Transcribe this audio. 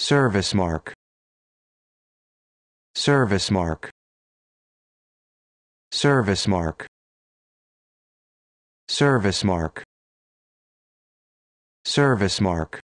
service mark service mark service mark service mark service mark